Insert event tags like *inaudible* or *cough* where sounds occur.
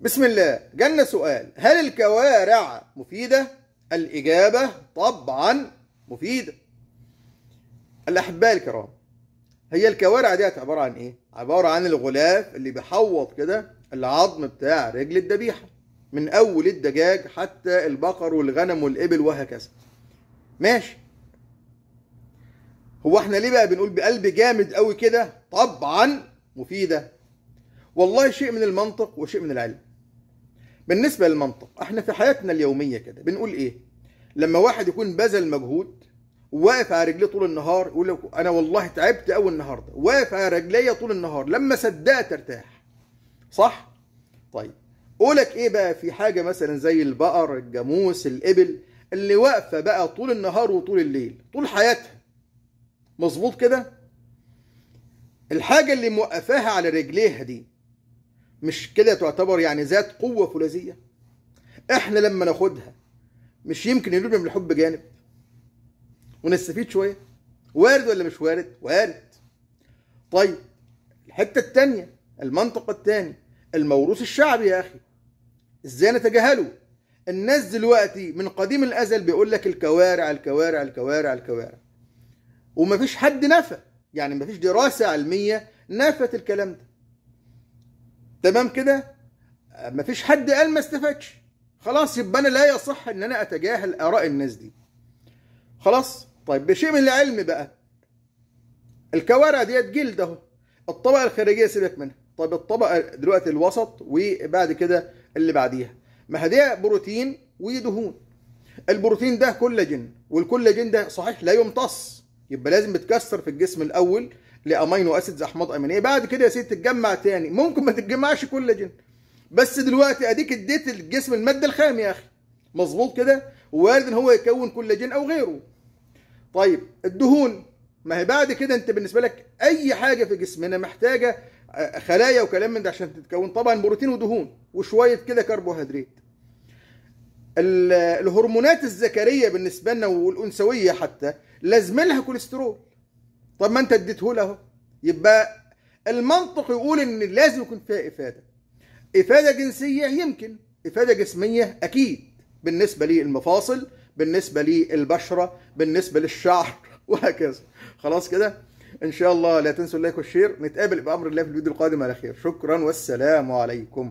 بسم الله جالنا سؤال هل الكوارع مفيدة؟ الإجابة طبعا مفيدة الأحباء الكرام هي الكوارع ديت عبارة عن إيه؟ عبارة عن الغلاف اللي بيحوط كده العظم بتاع رجل الذبيحة من أول الدجاج حتى البقر والغنم والإبل وهكذا ماشي هو احنا ليه بقى بنقول بقلب جامد قوي كده؟ طبعا مفيدة والله شيء من المنطق وشيء من العلم بالنسبة للمنطق احنا في حياتنا اليومية كده بنقول ايه لما واحد يكون بذل مجهود واقف على رجليه طول النهار يقول لك انا والله تعبت قوي النهارده واقف على رجليه طول النهار لما صدقت ارتاح صح طيب قولك ايه بقى في حاجه مثلا زي البقر الجاموس الابل اللي واقفه بقى طول النهار وطول الليل طول حياتها مظبوط كده الحاجه اللي موقفاها على رجليها دي مش كده تعتبر يعني ذات قوة فولاذية احنا لما ناخدها مش يمكن يلومنا من الحب جانب ونستفيد شوية وارد ولا مش وارد وارد طيب الحتة التانية المنطقة التانية الموروث الشعبي يا أخي ازاي نتجاهله الناس دلوقتي من قديم الأزل بيقول لك الكوارع الكوارع الكوارع الكوارع ومفيش حد نفى يعني مفيش دراسة علمية نفت الكلام ده تمام كده مفيش حد قال ما استفادش خلاص يبقى انا لا يصح ان انا اتجاهل اراء الناس دي خلاص طيب بشيء من العلم بقى الكوارع ديت جلد اهو الطبقه الخارجيه سيبك منها طيب الطبقه دلوقتي الوسط وبعد كده اللي بعديها ما هي بروتين ودهون البروتين ده كولاجين والكولاجين ده صحيح لا يمتص يبقى لازم بتكسر في الجسم الاول لامينو اسيدز احماض امينيه إيه، بعد كده يا سيدي تتجمع تاني ممكن ما تتجمعش كولاجين بس دلوقتي اديك اديت الجسم الماده الخام يا اخي مظبوط كده وارد ان هو يكون كولاجين او غيره طيب الدهون ما هي بعد كده انت بالنسبه لك اي حاجه في جسمنا محتاجه آه، خلايا وكلام من ده عشان تتكون طبعا بروتين ودهون وشويه كده كربوهيدرات الهرمونات الذكريه بالنسبه لنا والانثويه حتى لازم لها كوليسترول طب ما انت اديته له يبقى المنطق يقول ان لازم يكون فيها افاده افاده جنسيه يمكن افاده جسميه اكيد بالنسبه للمفاصل بالنسبه للبشره بالنسبه للشعر *laughs* وهكذا خلاص كده ان شاء الله لا تنسوا اللايك والشير نتقابل بامر الله في الفيديو القادم على خير شكرا والسلام عليكم